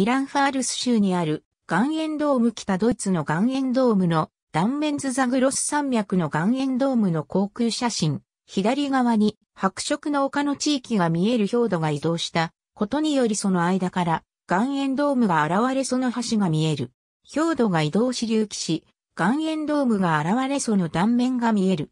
イランファールス州にある岩塩ドーム北ドイツの岩塩ドームの断面図ザグロス山脈の岩塩ドームの航空写真、左側に白色の丘の地域が見える表土が移動したことによりその間から岩塩ドームが現れその橋が見える。表土が移動し隆起し、岩塩ドームが現れその断面が見える。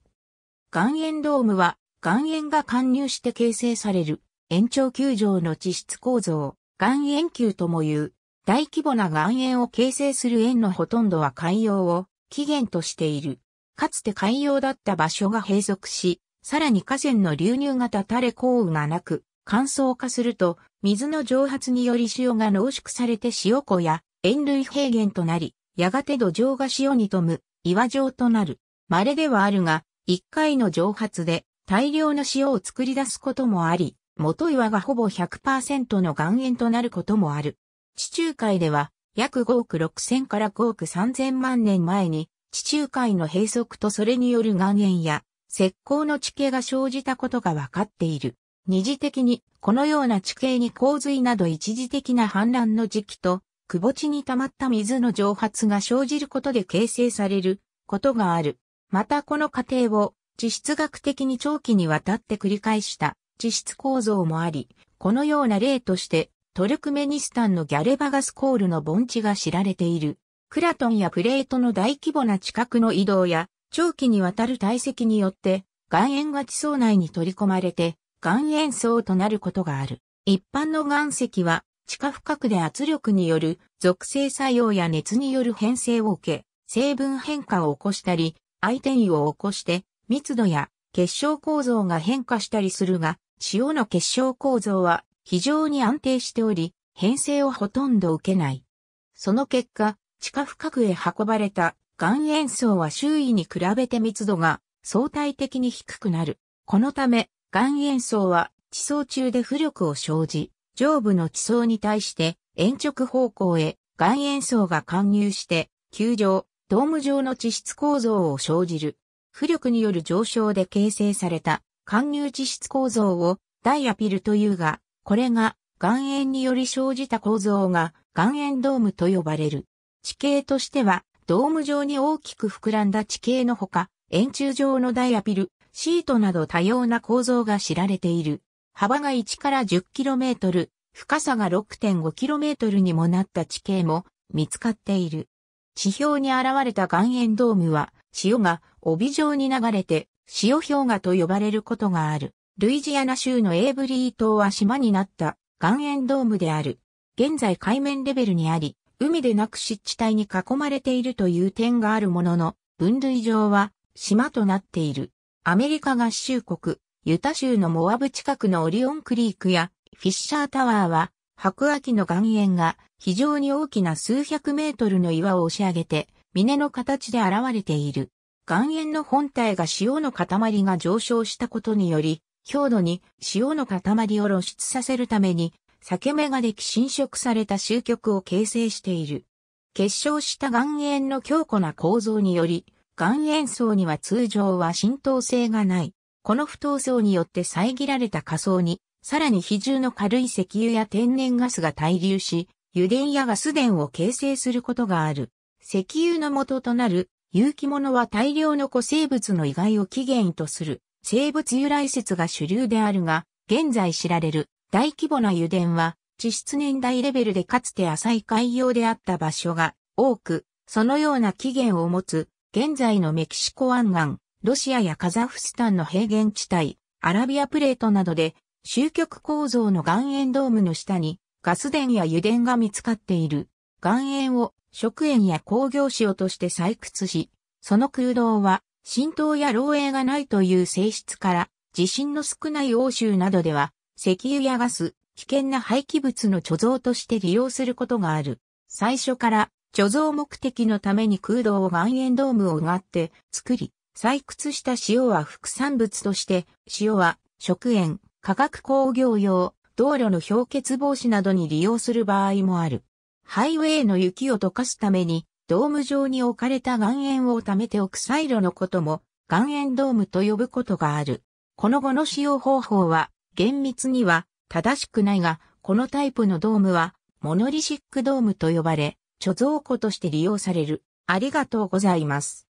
岩塩ドームは岩塩が貫入して形成される延長球場の地質構造。岩塩球とも言う。大規模な岩塩を形成する塩のほとんどは海洋を起源としている。かつて海洋だった場所が閉塞し、さらに河川の流入が垂たれ降雨がなく、乾燥化すると、水の蒸発により塩が濃縮されて塩湖や塩類平原となり、やがて土壌が塩に富む岩状となる。稀ではあるが、一回の蒸発で大量の塩を作り出すこともあり、元岩がほぼ100%の岩塩となることもある。地中海では約5億6000から5億3000万年前に地中海の閉塞とそれによる岩塩や石膏の地形が生じたことが分かっている。二次的にこのような地形に洪水など一時的な氾濫の時期と窪地に溜まった水の蒸発が生じることで形成されることがある。またこの過程を地質学的に長期にわたって繰り返した地質構造もあり、このような例として、トルクメニスタンのギャレバガスコールの盆地が知られている。クラトンやプレートの大規模な地殻の移動や、長期にわたる堆積によって、岩塩が地層内に取り込まれて、岩塩層となることがある。一般の岩石は、地下深くで圧力による属性作用や熱による変性を受け、成分変化を起こしたり、相転移を起こして、密度や結晶構造が変化したりするが、塩の結晶構造は非常に安定しており、変性をほとんど受けない。その結果、地下深くへ運ばれた岩塩層は周囲に比べて密度が相対的に低くなる。このため、岩塩層は地層中で浮力を生じ、上部の地層に対して延直方向へ岩塩層が貫入して、球状、ドーム状の地質構造を生じる。浮力による上昇で形成された貫入地質構造をダイアピルというが、これが岩塩により生じた構造が岩塩ドームと呼ばれる。地形としては、ドーム状に大きく膨らんだ地形のほか、円柱状のダイアピル、シートなど多様な構造が知られている。幅が1から 10km、深さが 6.5km にもなった地形も見つかっている。地表に現れた岩塩ドームは、潮が帯状に流れて塩氷河と呼ばれることがある。ルイジアナ州のエイブリー島は島になった岩塩ドームである。現在海面レベルにあり、海でなく湿地帯に囲まれているという点があるものの、分類上は島となっている。アメリカ合衆国、ユタ州のモアブ近くのオリオンクリークやフィッシャータワーは、白亜紀の岩塩が非常に大きな数百メートルの岩を押し上げて、峰の形で現れている。岩塩の本体が塩の塊が上昇したことにより、強度に塩の塊を露出させるために、裂け目ができ侵食された終局を形成している。結晶した岩塩の強固な構造により、岩塩層には通常は浸透性がない。この不等層によって遮られた下層に、さらに比重の軽い石油や天然ガスが滞留し、油田やガス田を形成することがある。石油の元となる有機物は大量の古生物の遺骸を起源とする生物由来説が主流であるが、現在知られる大規模な油田は地質年代レベルでかつて浅い海洋であった場所が多く、そのような起源を持つ現在のメキシコ湾岸、ロシアやカザフスタンの平原地帯、アラビアプレートなどで終局構造の岩塩ドームの下にガス田や油田が見つかっている。岩塩を食塩や工業塩として採掘し、その空洞は浸透や漏洩がないという性質から、地震の少ない欧州などでは、石油やガス、危険な廃棄物の貯蔵として利用することがある。最初から貯蔵目的のために空洞を岩塩ドームを奪って作り、採掘した塩は副産物として、塩は食塩、化学工業用、道路の氷結防止などに利用する場合もある。ハイウェイの雪を溶かすために、ドーム状に置かれた岩塩を貯めておくサイロのことも、岩塩ドームと呼ぶことがある。この後の使用方法は、厳密には正しくないが、このタイプのドームは、モノリシックドームと呼ばれ、貯蔵庫として利用される。ありがとうございます。